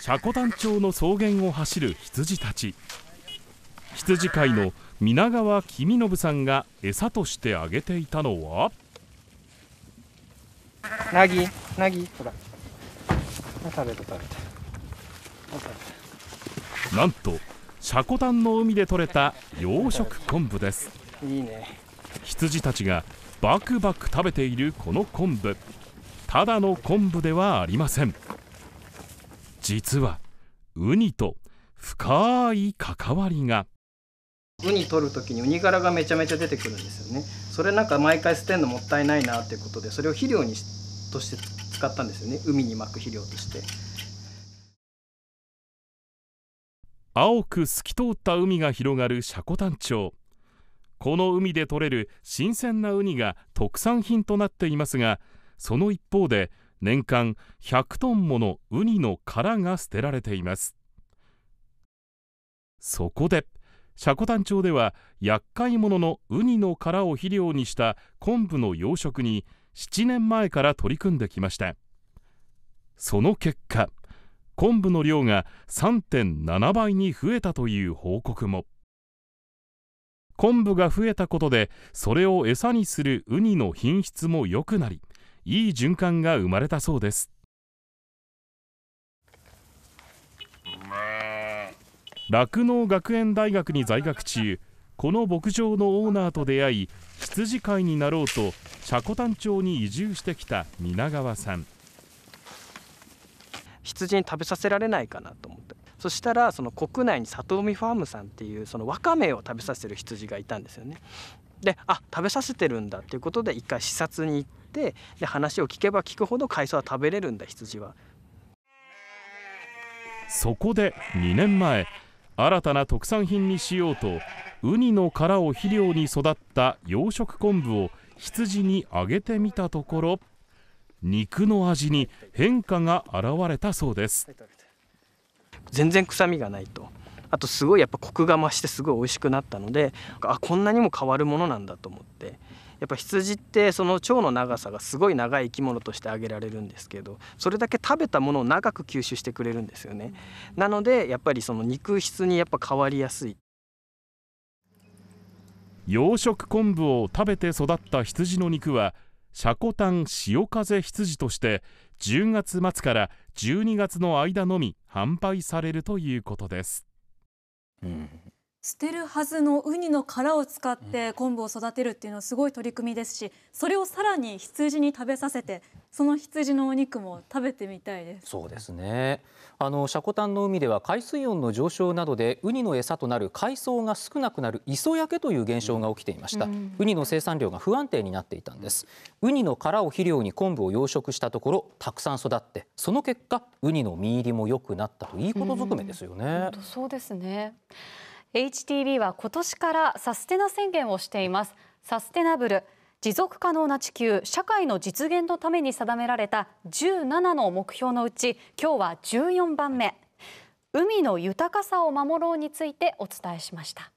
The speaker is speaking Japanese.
車庫団町の草原を走る羊たち羊飼いの皆川君信さんが餌としてあげていたのはなぎなぎほら食べた食べたなんと車庫団の海で採れた養殖昆布ですいいね羊たちがバクバク食べているこの昆布ただの昆布ではありません実はウニと深い関わりがウニ取る時にウニ殻がめちゃめちゃ出てくるんですよねそれなんか毎回捨てるのもったいないなっていうことでそれを肥料にしとして使ったんですよね海に巻く肥料として青く透き通った海が広がる車庫団町この海で採れる新鮮なウニが特産品となっていますがその一方で年間100トンものウニの殻が捨てられていますそこで車庫団町では厄介者のウニの殻を肥料にした昆布の養殖に7年前から取り組んできましたその結果昆布の量が3.7倍に増えたという報告も昆布が増えたことでそれを餌にするウニの品質も良くなりいい循環が生まれたそうです酪農学園大学に在学中この牧場のオーナーと出会い羊飼いになろうと車庫丹町に移住してきた皆川さん羊に食べさせられないかなと思ってそしたらその国内に里海ファームさんっていうそのわかめを食べさせる羊がいたんですよねであ食べさせてるんだっていうことで一回視察に行っってで話を聞けば聞くほど海藻は食べれるんだ羊はそこで2年前新たな特産品にしようとウニの殻を肥料に育った養殖昆布を羊にあげてみたところ肉の味に変化が現れたそうです全然臭みがないとあとすごいやっぱコクが増してすごい美味しくなったのであこんなにも変わるものなんだと思ってやっぱ羊ってその腸の長さがすごい長い生き物として挙げられるんですけどそれだけ食べたものを長く吸収してくれるんですよねなのでやっぱりその肉質にやっぱ変わりやすい養殖昆布を食べて育った羊の肉はシャコタン潮風羊として10月末から12月の間のみ販売されるということです。うん捨てるはずのウニの殻を使って昆布を育てるっていうのはすごい取り組みですしそれをさらに羊に食べさせてその羊のお肉も食べてみたいですそうですねあのシャコタンの海では海水温の上昇などでウニの餌となる海藻が少なくなる磯焼けという現象が起きていました、うん、ウニの生産量が不安定になっていたんですウニの殻を肥料に昆布を養殖したところたくさん育ってその結果ウニの身入りも良くなったといいことずくめですよね、うん、そうですね HTB は今年からサステナ宣言をしていますサステナブル持続可能な地球社会の実現のために定められた17の目標のうち今日は14番目海の豊かさを守ろうについてお伝えしました